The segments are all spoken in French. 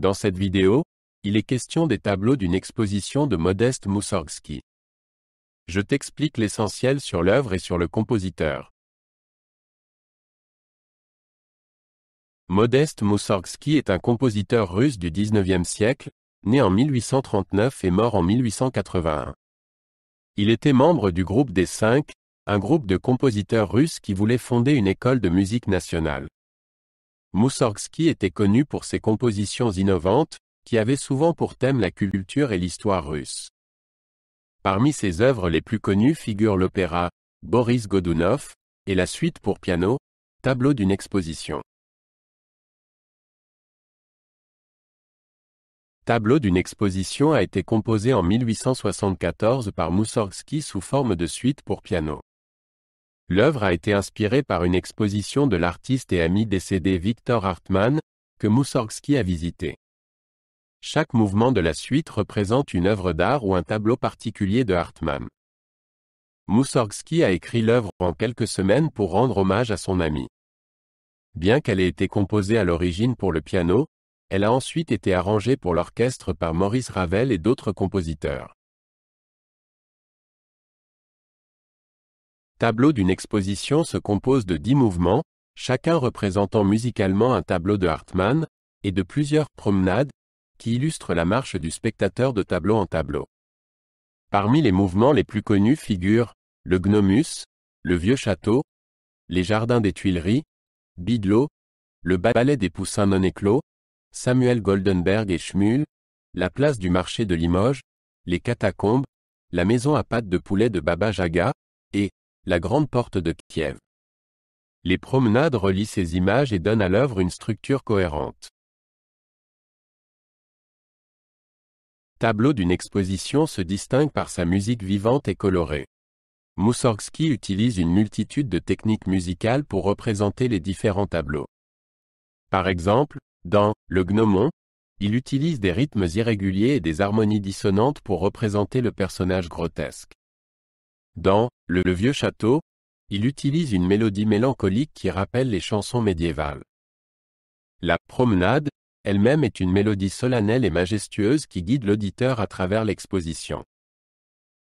Dans cette vidéo, il est question des tableaux d'une exposition de Modeste Moussorgsky. Je t'explique l'essentiel sur l'œuvre et sur le compositeur. Modeste Moussorgsky est un compositeur russe du 19e siècle, né en 1839 et mort en 1881. Il était membre du groupe des Cinq, un groupe de compositeurs russes qui voulait fonder une école de musique nationale. Moussorgsky était connu pour ses compositions innovantes, qui avaient souvent pour thème la culture et l'histoire russe. Parmi ses œuvres les plus connues figurent l'opéra Boris Godunov et la suite pour piano, tableau d'une exposition. Tableau d'une exposition a été composé en 1874 par Moussorgsky sous forme de suite pour piano. L'œuvre a été inspirée par une exposition de l'artiste et ami décédé Victor Hartmann, que Moussorgsky a visité. Chaque mouvement de la suite représente une œuvre d'art ou un tableau particulier de Hartmann. Moussorgsky a écrit l'œuvre en quelques semaines pour rendre hommage à son ami. Bien qu'elle ait été composée à l'origine pour le piano, elle a ensuite été arrangée pour l'orchestre par Maurice Ravel et d'autres compositeurs. tableau d'une exposition se compose de dix mouvements, chacun représentant musicalement un tableau de Hartmann, et de plusieurs promenades, qui illustrent la marche du spectateur de tableau en tableau. Parmi les mouvements les plus connus figurent le Gnomus, le Vieux Château, les Jardins des Tuileries, bidlow le Ballet des Poussins non Samuel Goldenberg et Schmule, la place du marché de Limoges, les catacombes, la maison à pâte de poulet de Baba Jaga, la grande porte de Kiev. Les promenades relient ces images et donnent à l'œuvre une structure cohérente. Tableau d'une exposition se distingue par sa musique vivante et colorée. Moussorgsky utilise une multitude de techniques musicales pour représenter les différents tableaux. Par exemple, dans Le Gnomon, il utilise des rythmes irréguliers et des harmonies dissonantes pour représenter le personnage grotesque. Dans Le vieux château, il utilise une mélodie mélancolique qui rappelle les chansons médiévales. La promenade, elle-même est une mélodie solennelle et majestueuse qui guide l'auditeur à travers l'exposition.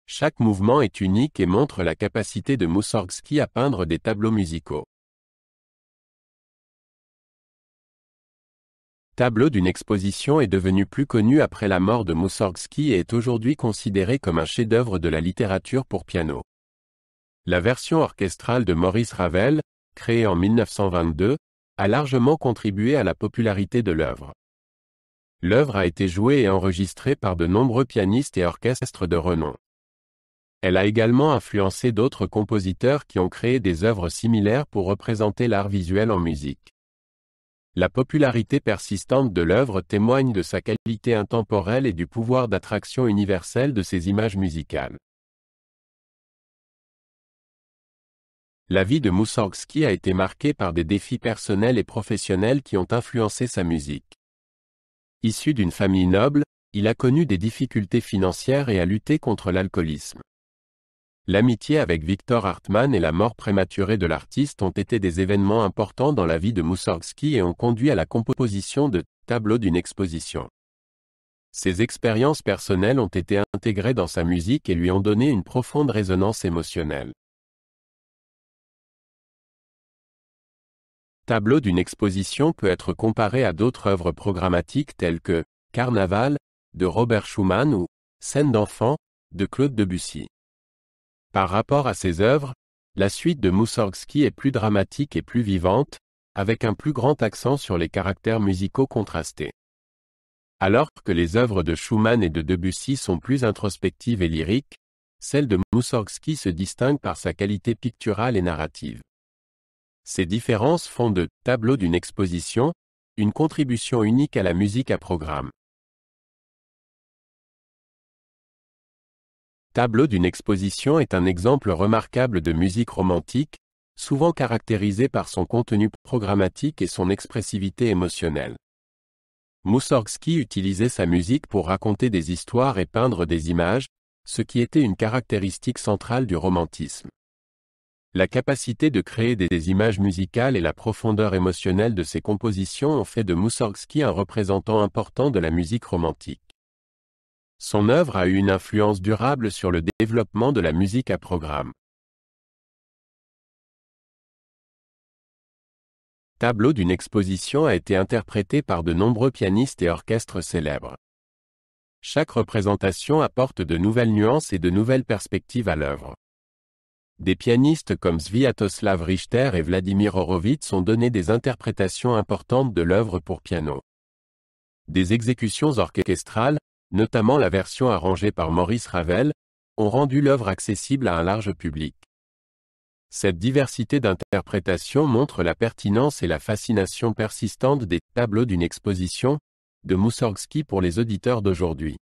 Chaque mouvement est unique et montre la capacité de Mussorgsky à peindre des tableaux musicaux. tableau d'une exposition est devenu plus connu après la mort de Moussorgsky et est aujourd'hui considéré comme un chef-d'œuvre de la littérature pour piano. La version orchestrale de Maurice Ravel, créée en 1922, a largement contribué à la popularité de l'œuvre. L'œuvre a été jouée et enregistrée par de nombreux pianistes et orchestres de renom. Elle a également influencé d'autres compositeurs qui ont créé des œuvres similaires pour représenter l'art visuel en musique. La popularité persistante de l'œuvre témoigne de sa qualité intemporelle et du pouvoir d'attraction universel de ses images musicales. La vie de Moussorgsky a été marquée par des défis personnels et professionnels qui ont influencé sa musique. Issu d'une famille noble, il a connu des difficultés financières et a lutté contre l'alcoolisme. L'amitié avec Victor Hartmann et la mort prématurée de l'artiste ont été des événements importants dans la vie de Moussorgsky et ont conduit à la composition de Tableau d'une exposition. Ses expériences personnelles ont été intégrées dans sa musique et lui ont donné une profonde résonance émotionnelle. Tableau d'une exposition peut être comparé à d'autres œuvres programmatiques telles que Carnaval de Robert Schumann ou Scène d'enfant de Claude Debussy. Par rapport à ses œuvres, la suite de Moussorgsky est plus dramatique et plus vivante, avec un plus grand accent sur les caractères musicaux contrastés. Alors que les œuvres de Schumann et de Debussy sont plus introspectives et lyriques, celles de Moussorgsky se distinguent par sa qualité picturale et narrative. Ces différences font de tableau d'une exposition une contribution unique à la musique à programme. tableau d'une exposition est un exemple remarquable de musique romantique, souvent caractérisée par son contenu programmatique et son expressivité émotionnelle. Moussorgsky utilisait sa musique pour raconter des histoires et peindre des images, ce qui était une caractéristique centrale du romantisme. La capacité de créer des images musicales et la profondeur émotionnelle de ses compositions ont fait de Moussorgsky un représentant important de la musique romantique. Son œuvre a eu une influence durable sur le développement de la musique à programme. Tableau d'une exposition a été interprété par de nombreux pianistes et orchestres célèbres. Chaque représentation apporte de nouvelles nuances et de nouvelles perspectives à l'œuvre. Des pianistes comme Sviatoslav Richter et Vladimir Horowitz ont donné des interprétations importantes de l'œuvre pour piano. Des exécutions orchestrales, notamment la version arrangée par Maurice Ravel, ont rendu l'œuvre accessible à un large public. Cette diversité d'interprétations montre la pertinence et la fascination persistante des tableaux d'une exposition de Moussorgsky pour les auditeurs d'aujourd'hui.